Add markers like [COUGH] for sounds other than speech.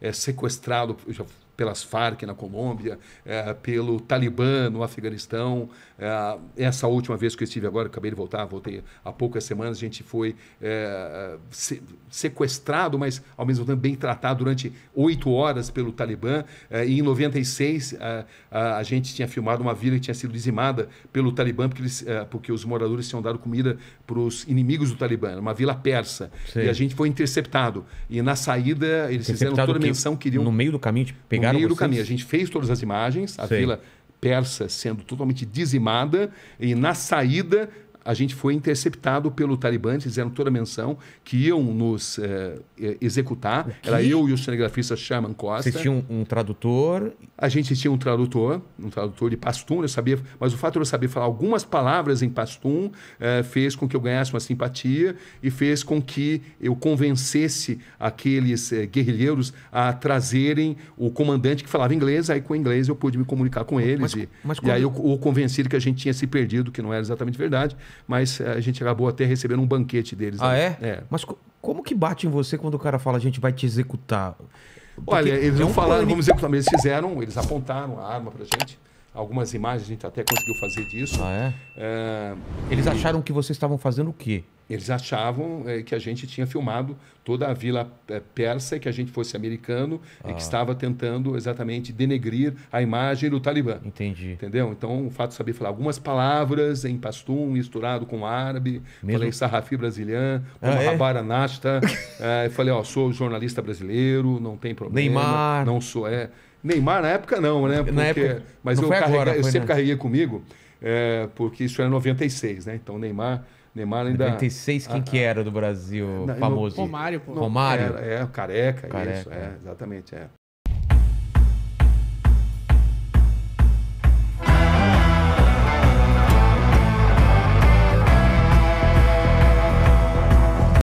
é, sequestrado. Eu já pelas Farc na Colômbia, é, pelo Talibã no Afeganistão. É, essa última vez que eu estive agora, acabei de voltar, voltei há poucas semanas, a gente foi é, se, sequestrado, mas ao mesmo tempo bem tratado durante oito horas pelo Talibã. É, e em 96, é, a, a, gente tinha filmado uma vila que tinha sido dizimada pelo Talibã, porque, eles, é, porque os moradores tinham dado comida para os inimigos do Talibã, uma vila persa. Sim. E a gente foi interceptado. E na saída, eles fizeram toda a menção que queriam. No meio do caminho, tipo, pegar Pegaram meio vocês? do caminho. A gente fez todas as imagens, a vila persa sendo totalmente dizimada e na saída a gente foi interceptado pelo Talibã, fizeram toda a menção que iam nos eh, eh, executar. Era eu e o cinegrafista Sherman Costa. Você tinha um, um tradutor? A gente tinha um tradutor, um tradutor de pastum, eu sabia, mas o fato de eu saber falar algumas palavras em pastum eh, fez com que eu ganhasse uma simpatia e fez com que eu convencesse aqueles guerrilheiros a trazerem o comandante que falava inglês, aí com o inglês eu pude me comunicar com eles mas, e, mas quando... e aí eu o convenci que a gente tinha se perdido, que não era exatamente verdade mas eh, a gente acabou até recebendo um banquete deles. Ah, né? é? é? Mas co como que bate em você quando o cara fala, a gente vai te executar? Porque Olha, eles não é falaram, plane... vamos executar, mas eles fizeram, eles apontaram a arma pra gente. Algumas imagens a gente até conseguiu fazer disso. Ah, é? é eles e... acharam que vocês estavam fazendo o quê? Eles achavam é, que a gente tinha filmado toda a vila é, persa e que a gente fosse americano ah. e que ah. estava tentando exatamente denegrir a imagem do Talibã. Entendi. Entendeu? Então, o fato de saber falar algumas palavras em pastum, misturado com árabe, Mesmo? falei sarrafi brasileiro, ah, como ah, é? rabara nasta, [LAUGHS] é, falei, ó, sou jornalista brasileiro, não tem problema. Neymar. Não sou, é... Neymar na época não, né? Porque, na época, mas eu, carreguei, agora, eu né? sempre carreguei comigo, é, porque isso era 96, né? Então, Neymar... Neymar ainda. 96, quem ah, que ah. era do Brasil? Não, famoso? Romário, pô. Romário? Era, é, careca, careca, isso, é, é. exatamente. É.